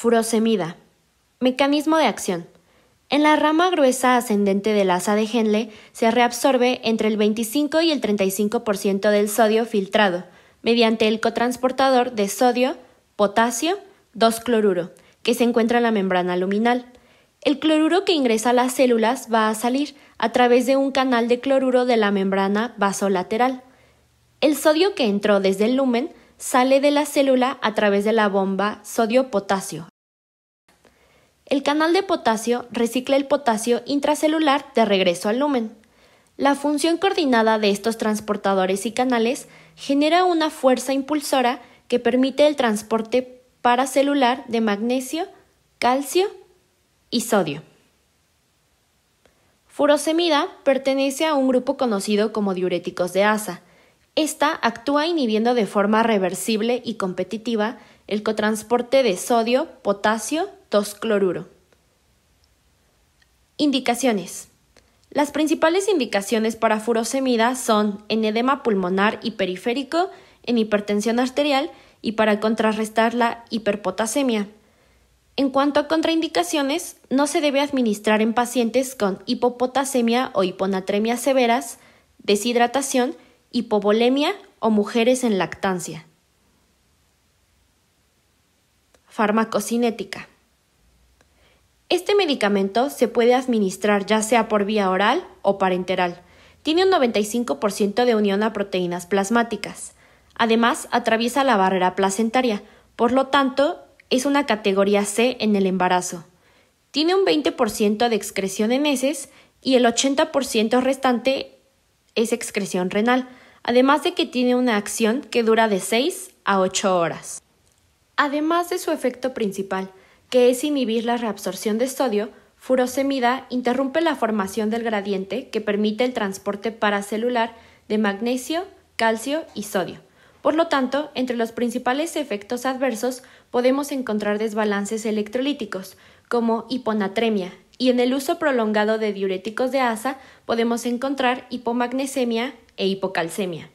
Furosemida. Mecanismo de acción. En la rama gruesa ascendente del asa de Henle se reabsorbe entre el 25 y el 35% del sodio filtrado mediante el cotransportador de sodio, potasio, 2-cloruro, que se encuentra en la membrana luminal. El cloruro que ingresa a las células va a salir a través de un canal de cloruro de la membrana vasolateral. El sodio que entró desde el lumen sale de la célula a través de la bomba sodio-potasio. El canal de potasio recicla el potasio intracelular de regreso al lumen. La función coordinada de estos transportadores y canales genera una fuerza impulsora que permite el transporte paracelular de magnesio, calcio y sodio. Furosemida pertenece a un grupo conocido como diuréticos de asa, esta actúa inhibiendo de forma reversible y competitiva el cotransporte de sodio, potasio, toscloruro. cloruro Indicaciones. Las principales indicaciones para furosemida son en edema pulmonar y periférico, en hipertensión arterial y para contrarrestar la hiperpotasemia. En cuanto a contraindicaciones, no se debe administrar en pacientes con hipopotasemia o hiponatremia severas, deshidratación hipovolemia o mujeres en lactancia. Farmacocinética. Este medicamento se puede administrar ya sea por vía oral o parenteral. Tiene un 95% de unión a proteínas plasmáticas. Además, atraviesa la barrera placentaria, por lo tanto, es una categoría C en el embarazo. Tiene un 20% de excreción en heces y el 80% restante es excreción renal, además de que tiene una acción que dura de 6 a 8 horas. Además de su efecto principal, que es inhibir la reabsorción de sodio, furosemida interrumpe la formación del gradiente que permite el transporte paracelular de magnesio, calcio y sodio. Por lo tanto, entre los principales efectos adversos podemos encontrar desbalances electrolíticos, como hiponatremia, y en el uso prolongado de diuréticos de asa podemos encontrar hipomagnesemia e hipocalcemia.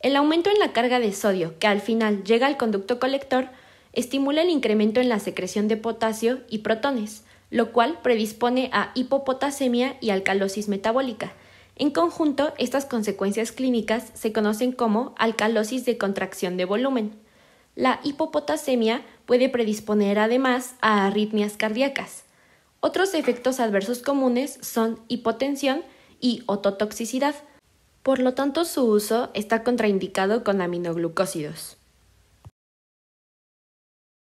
El aumento en la carga de sodio, que al final llega al conducto colector, estimula el incremento en la secreción de potasio y protones, lo cual predispone a hipopotasemia y alcalosis metabólica. En conjunto, estas consecuencias clínicas se conocen como alcalosis de contracción de volumen. La hipopotasemia puede predisponer además a arritmias cardíacas, otros efectos adversos comunes son hipotensión y ototoxicidad. Por lo tanto, su uso está contraindicado con aminoglucósidos.